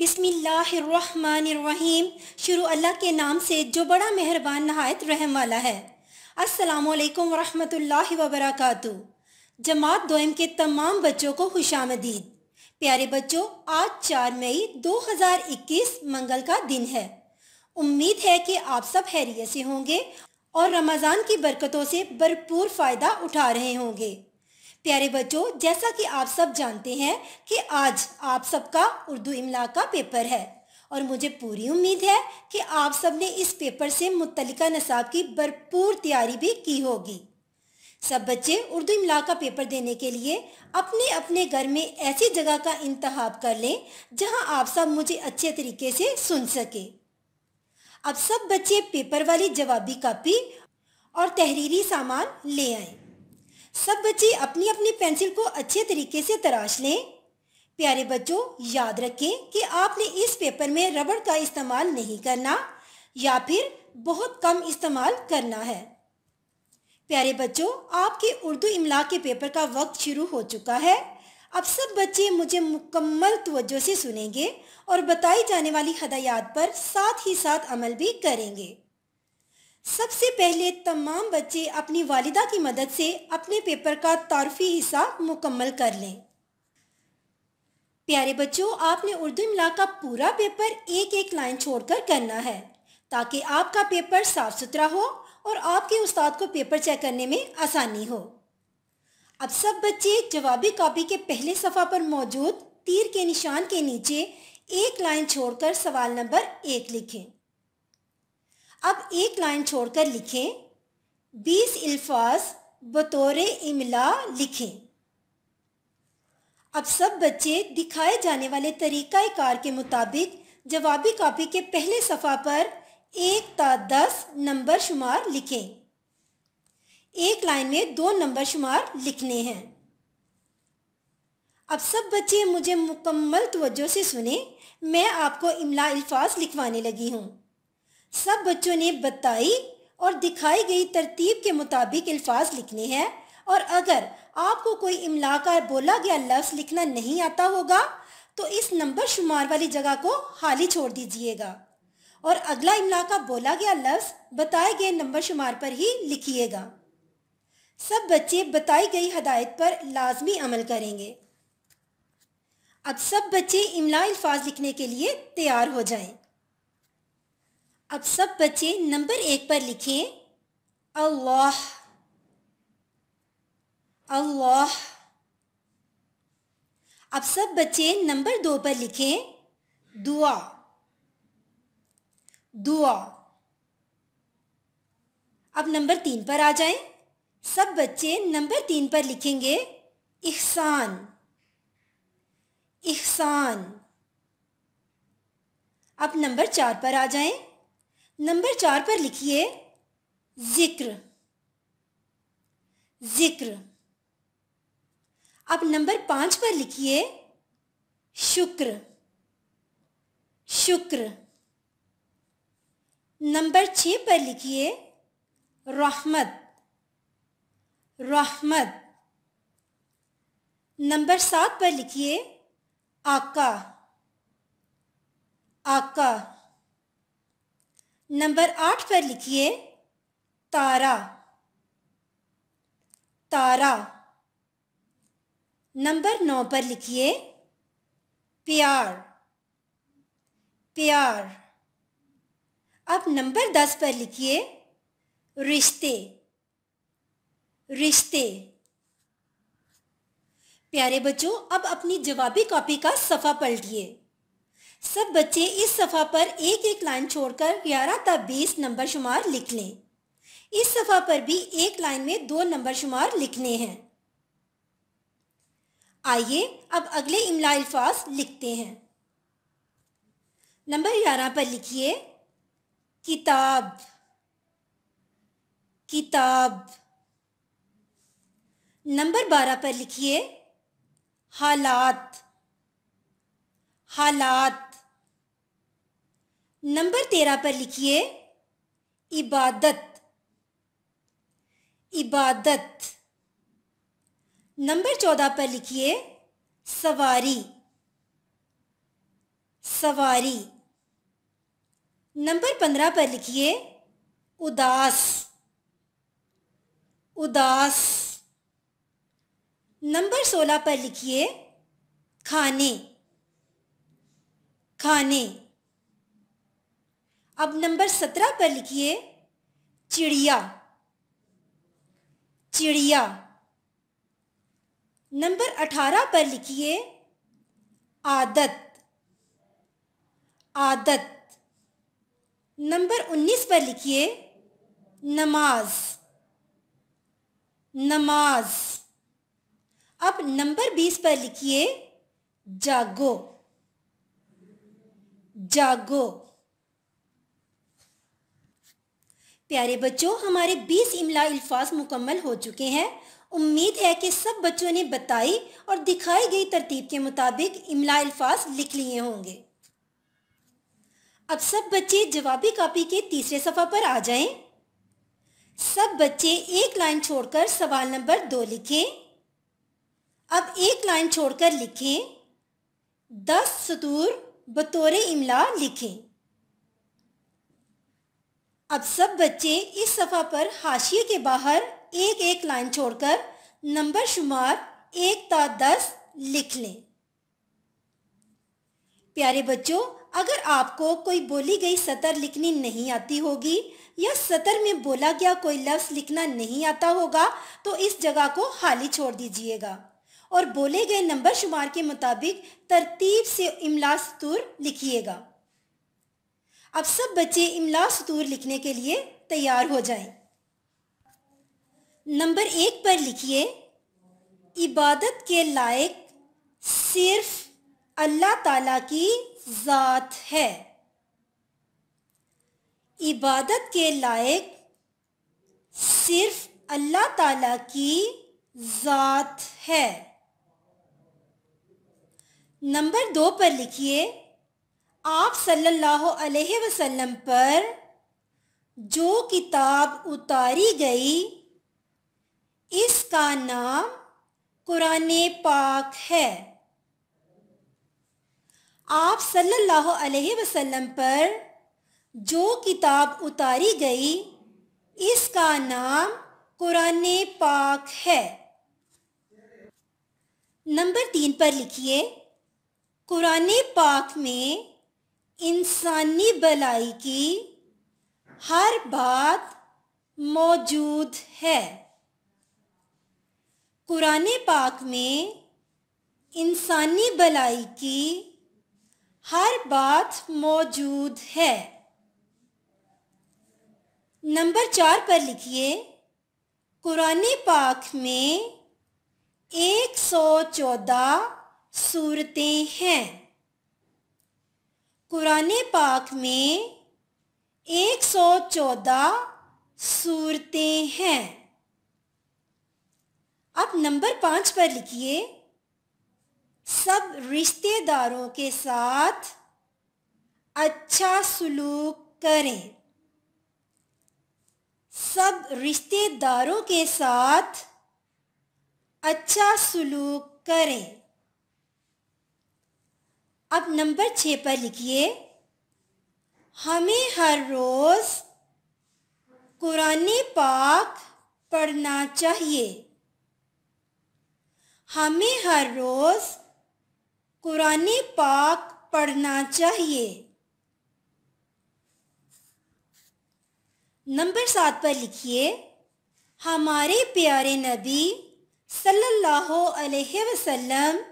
बिसमीम शुरू अल्लाह के नाम से जो बड़ा मेहरबान नहायत रहम वाला है असलकम व वबरक जमात दोम के तमाम बच्चों को खुश प्यारे बच्चों आज 4 मई 2021 मंगल का दिन है उम्मीद है कि आप सब हैरियत से होंगे और रमज़ान की बरकतों से भरपूर फ़ायदा उठा रहे होंगे प्यारे बच्चों जैसा कि आप सब जानते हैं कि आज आप सबका उर्दू इमला का पेपर है और मुझे पूरी उम्मीद है कि आप सब ने इस पेपर से मुतलका नसाब की भरपूर तैयारी भी की होगी सब बच्चे उर्दू इमला का पेपर देने के लिए अपने अपने घर में ऐसी जगह का इंतहाब कर लें जहां आप सब मुझे अच्छे तरीके से सुन सके अब सब बच्चे पेपर वाली जवाबी कापी और तहरीरी सामान ले आएं। सब बच्चे अपनी अपनी पेंसिल को अच्छे तरीके से तराश लें प्यारे बच्चों याद रखें कि आपने इस पेपर में रबड़ का इस्तेमाल नहीं करना या फिर बहुत कम इस्तेमाल करना है प्यारे बच्चों आपके उर्दू इमला के पेपर का वक्त शुरू हो चुका है अब सब बच्चे मुझे मुकम्मल तवज्जो से सुनेंगे और बताई जाने वाली हदायत पर साथ ही साथ अमल भी करेंगे सबसे पहले तमाम बच्चे अपनी वालिदा की मदद से अपने पेपर का तारफी हिस्सा मुकम्मल कर लें प्यारे बच्चों आपने उर्दू मिला का पूरा पेपर एक एक लाइन छोड़कर करना है ताकि आपका पेपर साफ सुथरा हो और आपके उस्ताद को पेपर चेक करने में आसानी हो अब सब बच्चे जवाबी कॉपी के पहले सफ़ा पर मौजूद तीर के निशान के नीचे एक लाइन छोड़कर सवाल नंबर एक लिखें अब एक लाइन छोड़कर लिखें बीस अल्फाज बतौर इमला लिखें अब सब बच्चे दिखाए जाने वाले तरीका कार के मुताबिक जवाबी कापी के पहले सफ़ा पर एक ता दस नंबर शुमार लिखें एक लाइन में दो नंबर शुमार लिखने हैं अब सब बच्चे मुझे मुकम्मल तवज्जो से सुने मैं आपको इमला अल्फाज लिखवाने लगी हूँ सब बच्चों ने बताई और दिखाई गई तरतीब के मुताबिक अल्फाज लिखने हैं और अगर आपको कोई इमला का बोला गया लफ्ज़ लिखना नहीं आता होगा तो इस नंबर शुमार वाली जगह को खाली छोड़ दीजिएगा और अगला इमला का बोला गया लफ्ज़ बताए गए नंबर शुमार पर ही लिखिएगा सब बच्चे बताई गई हदायत पर लाजमी अमल करेंगे अब सब बच्चे इमला अल्फाज लिखने के लिए तैयार हो जाएं। अब सब बच्चे नंबर एक पर लिखे अल्लाह अल्लाह अब सब बच्चे नंबर दो पर लिखे दुआ दुआ अब नंबर तीन पर आ जाएं। सब बच्चे नंबर तीन पर लिखेंगे इहसान इहसान अब नंबर चार पर आ जाएं। नंबर चार पर लिखिए जिक्र जिक्र अब नंबर पाँच पर लिखिए शुक्र शुक्र नंबर छ पर लिखिए रहमत रहमत नंबर सात पर लिखिए आका आका नंबर आठ पर लिखिए तारा तारा नंबर नौ पर लिखिए प्यार प्यार अब नंबर दस पर लिखिए रिश्ते रिश्ते प्यारे बच्चों अब अपनी जवाबी कॉपी का सफ़ा पलटिए सब बच्चे इस सफ़ा पर एक एक लाइन छोड़कर ग्यारह तक बीस नंबर शुमार लिख लें इस सफ़ा पर भी एक लाइन में दो नंबर शुमार लिखने हैं आइए अब अगले इमला अल्फाज लिखते हैं नंबर ग्यारह पर लिखिए किताब किताब नंबर बारह पर लिखिए हालात हालात नंबर तेरह पर लिखिए इबादत इबादत नंबर चौदह पर लिखिए सवारी सवारी नंबर पंद्रह पर लिखिए उदास उदास नंबर सोलह पर लिखिए खाने खाने अब नंबर सत्रह पर लिखिए चिड़िया चिड़िया नंबर अठारह पर लिखिए आदत आदत नंबर उन्नीस पर लिखिए नमाज नमाज अब नंबर बीस पर लिखिए जागो जागो प्यारे बच्चों हमारे 20 इमला अल्फाज मुकम्मल हो चुके हैं उम्मीद है कि सब बच्चों ने बताई और दिखाई गई तरतीब के मुताबिक इमला अल्फाज लिख लिए होंगे अब सब बच्चे जवाबी कापी के तीसरे सफ़ा पर आ जाएं। सब बच्चे एक लाइन छोड़कर सवाल नंबर दो लिखें अब एक लाइन छोड़कर लिखें दस सतूर बतौर इमला लिखें अब सब बच्चे इस सफ़ा पर हाशिए के बाहर एक एक लाइन छोड़कर नंबर शुमार एक ता दस लिख लें प्यारे बच्चों अगर आपको कोई बोली गई सतर लिखनी नहीं आती होगी या सतर में बोला गया कोई लफ्ज़ लिखना नहीं आता होगा तो इस जगह को खाली छोड़ दीजिएगा और बोले गए नंबर शुमार के मुताबिक तरतीब से इमला सतूर लिखिएगा अब सब बच्चे इमला सतूर लिखने के लिए तैयार हो जाएं। नंबर एक पर लिखिए इबादत के लायक सिर्फ अल्लाह ताला की ज़ात है इबादत के लायक सिर्फ अल्लाह ताला की ज़ात है नंबर दो पर लिखिए आप सल्लल्लाहु अलैहि वसल्लम पर जो किताब उतारी गई इसका नाम कुरान पाक है आप सल्लल्लाहु अलैहि वसल्लम पर जो किताब उतारी गई इसका नाम कुरान पाक है नंबर तीन पर लिखिए कुरान पाक में इंसानी भलाई की हर बात मौजूद है कुरान पाक में इंसानी भलाई की हर बात मौजूद है नंबर चार पर लिखिए कुरान पाक में एक सौ चौदह सूरतें हैं कुरने पाक में 114 सूरतें हैं अब नंबर पाँच पर लिखिए सब रिश्तेदारों के साथ अच्छा सलूक करें सब रिश्तेदारों के साथ अच्छा सलूक करें अब नंबर छः पर लिखिए हमें हर रोज़ कुरानी पाक पढ़ना चाहिए हमें हर रोज़ कुरानी पाक पढ़ना चाहिए नंबर सात पर लिखिए हमारे प्यारे नबी सल्लल्लाहु अलैहि वसल्लम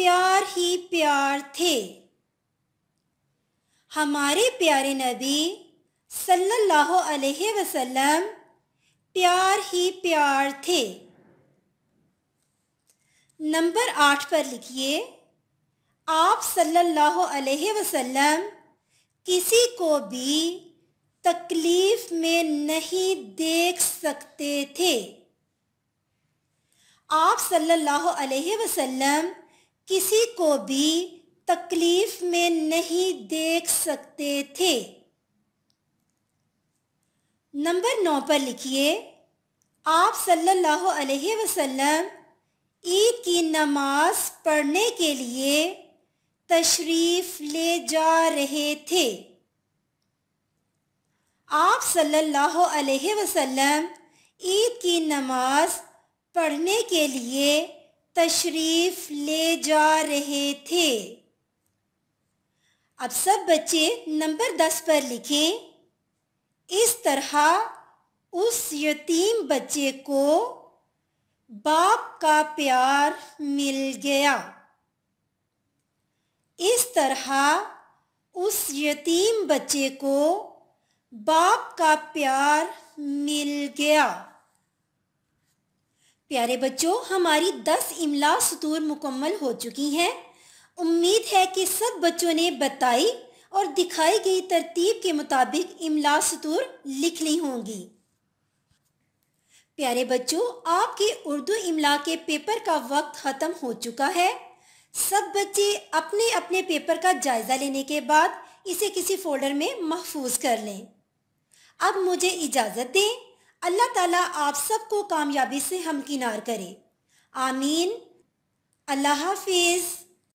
प्यार ही प्यार थे हमारे प्यारे नबी सल्लल्लाहु अलैहि वसल्लम प्यार ही प्यार थे नंबर आठ पर लिखिए आप सल्लल्लाहु अलैहि वसल्लम किसी को भी तकलीफ में नहीं देख सकते थे आप सल्लल्लाहु अलैहि वसल्लम किसी को भी तकलीफ में नहीं देख सकते थे नंबर नौ पर लिखिए आप सल्लल्लाहु अलैहि वसल्लम ईद की नमाज पढ़ने के लिए तशरीफ ले जा रहे थे आप सल्लल्लाहु अलैहि वसल्लम ईद की नमाज पढ़ने के लिए तशरीफ ले जा रहे थे अब सब बच्चे नंबर दस पर लिखें इस तरह उस यतीम बच्चे को बाप का प्यार मिल गया इस तरह उस यतीम बच्चे को बाप का प्यार मिल गया प्यारे बच्चों हमारी 10 इमला सतूर मुकम्मल हो चुकी हैं उम्मीद है कि सब बच्चों ने बताई और दिखाई गई तरतीब के मुताबिक इमला सतूर लिख ली होंगी प्यारे बच्चों आपके उर्दू इमला के पेपर का वक्त ख़त्म हो चुका है सब बच्चे अपने अपने पेपर का जायज़ा लेने के बाद इसे किसी फोल्डर में महफूज कर लें अब मुझे इजाज़त दें अल्लाह ताला आप सबको कामयाबी से हमकिनार करे आमीन अल्लाह हाफिज़